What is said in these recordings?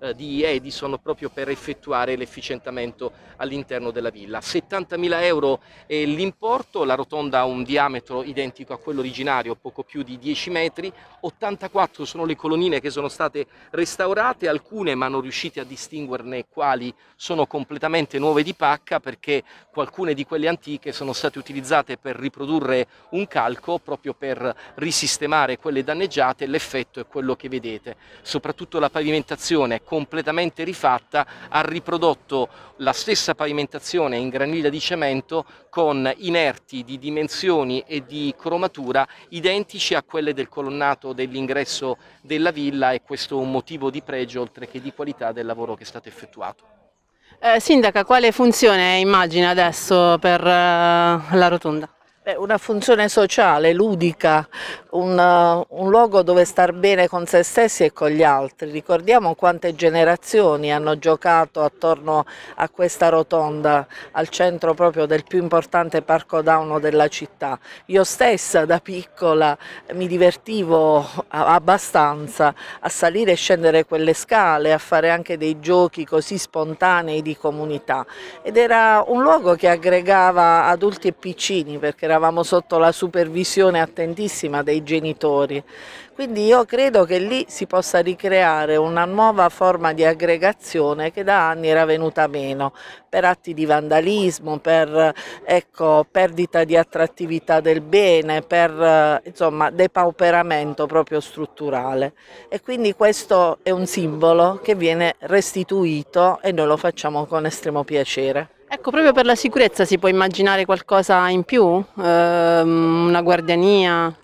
eh, di Edison proprio per effettuare l'efficientamento all'interno della villa. 70.000 euro è l'importo, la rotonda ha un diametro identico a quello originario, poco più di 10 metri, 84 sono le colonnine che sono state restaurate, alcune ma non riuscite a distinguerne quali sono completamente nuove di pacca perché alcune di quelle antiche sono state utilizzate per riprodurre un calco proprio per risistemare quelle danneggiate, l'effetto è quello che vedete, soprattutto la pavimentazione completamente rifatta, ha riprodotto la stessa pavimentazione in graniglia di cemento con inerti di dimensioni e di cromatura identici a quelle del colonnato dell'ingresso della villa e questo è un motivo di pregio oltre che di qualità del lavoro che è stato effettuato. Eh, sindaca, quale funzione immagina adesso per eh, la rotonda? Una funzione sociale, ludica, un, un, luogo dove star bene con se stessi e con gli altri. Ricordiamo quante generazioni hanno giocato attorno a questa rotonda, al centro proprio del più importante parco dauno della città. Io stessa da piccola mi divertivo abbastanza a salire e scendere quelle scale, a fare anche dei giochi così spontanei di comunità ed era un luogo che aggregava adulti e piccini perché eravamo eravamo sotto la supervisione attentissima dei genitori. Quindi io credo che lì si possa ricreare una nuova forma di aggregazione che da anni era venuta meno per atti di vandalismo, per ecco, perdita di attrattività del bene, per insomma, depauperamento proprio strutturale. E quindi questo è un simbolo che viene restituito e noi lo facciamo con estremo piacere. Ecco, proprio per la sicurezza si può immaginare qualcosa in più? Eh, una guardiania?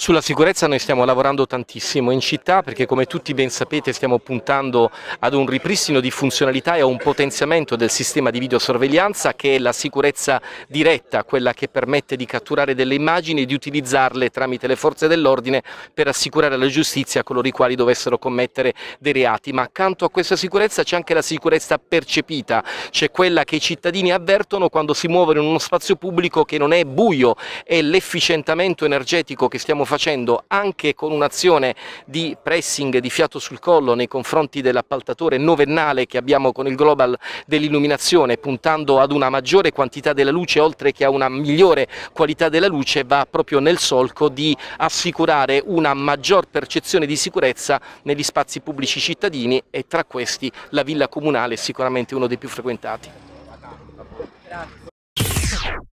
Sulla sicurezza noi stiamo lavorando tantissimo in città perché come tutti ben sapete stiamo puntando ad un ripristino di funzionalità e a un potenziamento del sistema di videosorveglianza che è la sicurezza diretta, quella che permette di catturare delle immagini e di utilizzarle tramite le forze dell'ordine per assicurare alla giustizia coloro i quali dovessero commettere dei reati. Ma accanto a questa sicurezza c'è anche la sicurezza percepita, c'è cioè quella che i cittadini avvertono quando si muovono in uno spazio pubblico che non è buio, è l'efficientamento energetico che stiamo facendo anche con un'azione di pressing di fiato sul collo nei confronti dell'appaltatore novennale che abbiamo con il global dell'illuminazione, puntando ad una maggiore quantità della luce oltre che a una migliore qualità della luce, va proprio nel solco di assicurare una maggior percezione di sicurezza negli spazi pubblici cittadini e tra questi la villa comunale sicuramente uno dei più frequentati. Grazie.